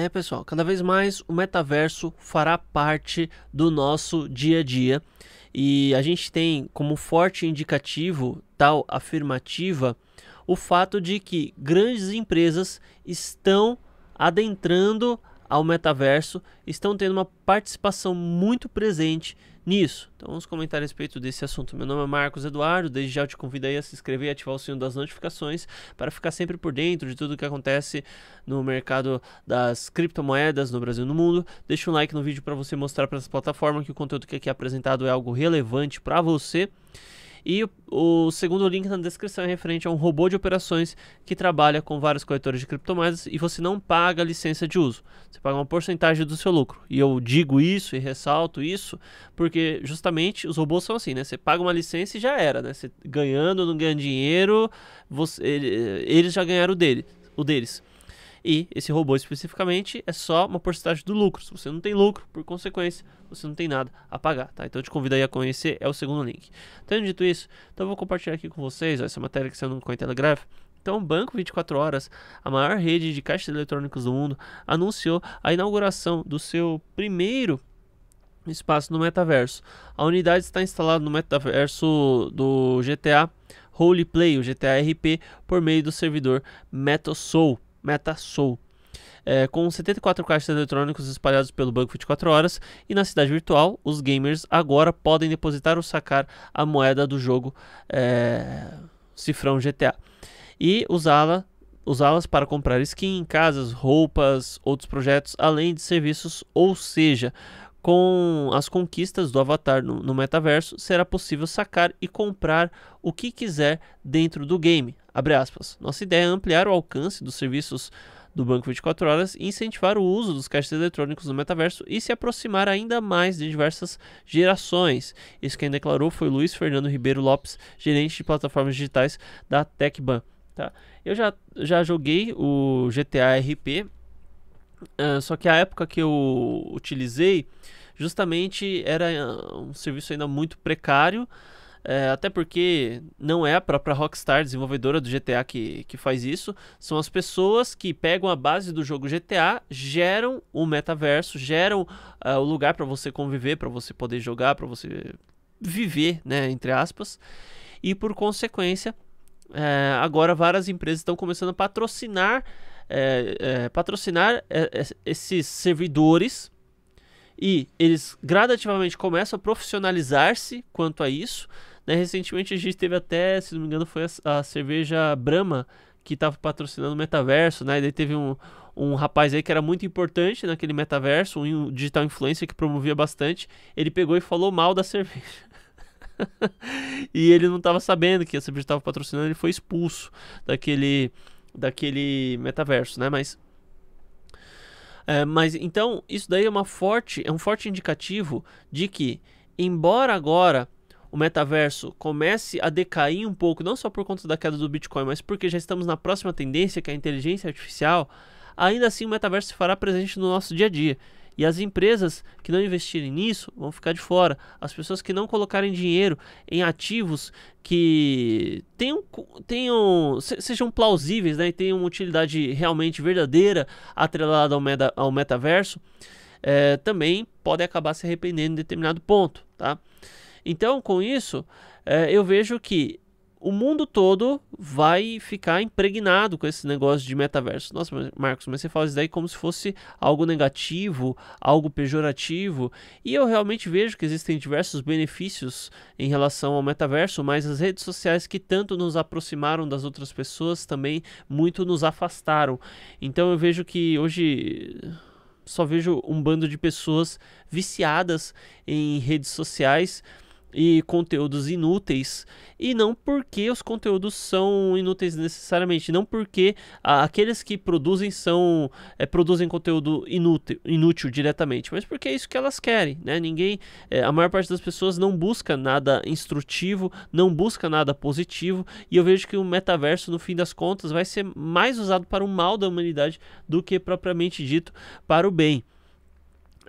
É, pessoal, cada vez mais o metaverso fará parte do nosso dia a dia e a gente tem como forte indicativo tal afirmativa o fato de que grandes empresas estão adentrando ao metaverso, estão tendo uma participação muito presente nisso. Então vamos comentar a respeito desse assunto. Meu nome é Marcos Eduardo, desde já eu te convido aí a se inscrever e ativar o sino das notificações para ficar sempre por dentro de tudo que acontece no mercado das criptomoedas no Brasil e no mundo. Deixa um like no vídeo para você mostrar para essa plataforma que o conteúdo que é aqui é apresentado é algo relevante para você. E o, o segundo link na descrição é referente a um robô de operações que trabalha com vários corretores de criptomoedas e você não paga licença de uso. Você paga uma porcentagem do seu lucro. E eu digo isso e ressalto isso porque justamente os robôs são assim, né? Você paga uma licença e já era, né? Você ganhando, não ganhando dinheiro, você, ele, eles já ganharam o, dele, o deles. E esse robô especificamente é só uma porcentagem do lucro. Se você não tem lucro, por consequência, você não tem nada a pagar, tá? Então eu te convido aí a conhecer, é o segundo link. Tendo dito isso, então eu vou compartilhar aqui com vocês ó, essa matéria que saiu no Cointelegraph. Então, o Banco 24 Horas, a maior rede de caixas eletrônicos do mundo, anunciou a inauguração do seu primeiro espaço no metaverso. A unidade está instalada no metaverso do GTA Roleplay, o GTA RP, por meio do servidor MetaSoul. MetaSoul. É, com 74 caixas eletrônicos espalhados pelo banco 24 horas e na cidade virtual, os gamers agora podem depositar ou sacar a moeda do jogo é, Cifrão GTA e usá-la usá-las para comprar skin, casas, roupas, outros projetos, além de serviços, ou seja, com as conquistas do avatar no, no metaverso, será possível sacar e comprar o que quiser dentro do game, Abre aspas. Nossa ideia é ampliar o alcance dos serviços do banco 24 horas e incentivar o uso dos caixas eletrônicos no metaverso e se aproximar ainda mais de diversas gerações. Isso quem declarou foi Luiz Fernando Ribeiro Lopes, gerente de plataformas digitais da TecBan. Tá? Eu já, já joguei o GTA RP, uh, ah, só que a época que eu utilizei, justamente era ah, um serviço ainda muito precário. É, até porque não é a própria Rockstar, desenvolvedora do GTA, que, que faz isso. São as pessoas que pegam a base do jogo GTA, geram o metaverso, geram uh, o lugar para você conviver, para você poder jogar, para você viver, né, entre aspas. E por consequência, é, agora várias empresas estão começando a patrocinar, é, é patrocinar é, é, esses servidores e eles gradativamente começam a profissionalizar-se quanto a isso, né? Recentemente a gente teve até, se não me engano, foi a, a cerveja Brahma que estava patrocinando o metaverso, né? E daí teve um, um rapaz aí que era muito importante naquele metaverso, um digital influencer que promovia bastante. Ele pegou e falou mal da cerveja. e ele não estava sabendo que a cerveja estava patrocinando, ele foi expulso daquele daquele metaverso, né? Mas é, mas então isso daí é uma forte, é um forte indicativo de que embora agora o metaverso comece a decair um pouco, não só por conta da queda do Bitcoin, mas porque já estamos na próxima tendência, que é a inteligência artificial, ainda assim o metaverso se fará presente no nosso dia a dia. E as empresas que não investirem nisso vão ficar de fora. As pessoas que não colocarem dinheiro em ativos que tenham, tenham sejam plausíveis né, e tenham uma utilidade realmente verdadeira atrelada ao, meta, ao metaverso, é, também podem acabar se arrependendo em determinado ponto. Tá? Então, com isso, é, eu vejo que o mundo todo vai ficar impregnado com esse negócio de metaverso. Nossa, Marcos, mas você fala isso daí como se fosse algo negativo, algo pejorativo. E eu realmente vejo que existem diversos benefícios em relação ao metaverso, mas as redes sociais que tanto nos aproximaram das outras pessoas também muito nos afastaram. Então eu vejo que hoje só vejo um bando de pessoas viciadas em redes sociais e conteúdos inúteis e não porque os conteúdos são inúteis necessariamente, não porque ah, aqueles que produzem são é, produzem conteúdo inútil, inútil diretamente, mas porque é isso que elas querem, né? Ninguém, é, a maior parte das pessoas não busca nada instrutivo, não busca nada positivo e eu vejo que o metaverso no fim das contas vai ser mais usado para o mal da humanidade do que propriamente dito para o bem.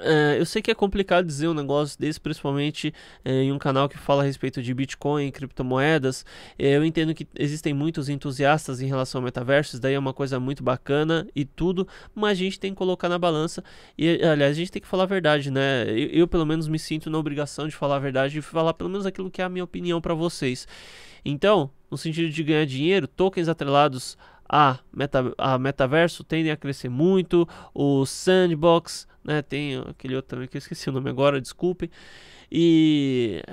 É, eu sei que é complicado dizer um negócio desse, principalmente é, em um canal que fala a respeito de Bitcoin e criptomoedas. É, eu entendo que existem muitos entusiastas em relação ao metaverso, daí é uma coisa muito bacana e tudo, mas a gente tem que colocar na balança. E, aliás, a gente tem que falar a verdade, né? Eu, eu pelo menos, me sinto na obrigação de falar a verdade e falar pelo menos aquilo que é a minha opinião para vocês. Então, no sentido de ganhar dinheiro, tokens atrelados a, meta, a metaverso tendem a crescer muito, o sandbox, né, tem aquele outro também que eu esqueci o nome agora, desculpe. E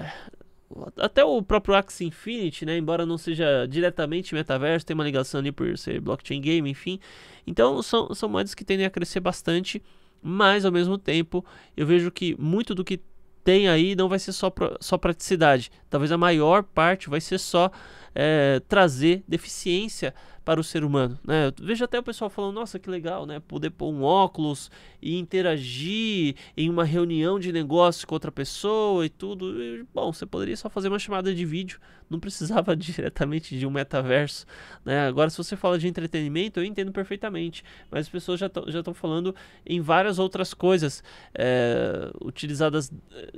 até o próprio Axie Infinity, né, embora não seja diretamente metaverso, tem uma ligação ali por ser blockchain game, enfim. Então são, são moedas que tendem a crescer bastante, mas ao mesmo tempo eu vejo que muito do que tem aí não vai ser só, só praticidade. Talvez a maior parte vai ser só é, trazer deficiência para o ser humano. Né? Eu vejo até o pessoal falando, nossa, que legal, né? Poder pôr um óculos e interagir em uma reunião de negócio com outra pessoa e tudo. E, bom, você poderia só fazer uma chamada de vídeo, não precisava diretamente de um metaverso. Né? Agora, se você fala de entretenimento, eu entendo perfeitamente, mas as pessoas já estão falando em várias outras coisas é, utilizadas, é,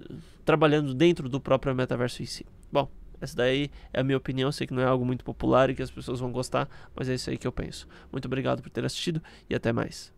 trabalhando dentro do próprio metaverso em si. Bom, essa daí é a minha opinião, sei que não é algo muito popular e que as pessoas vão gostar, mas é isso aí que eu penso. Muito obrigado por ter assistido e até mais.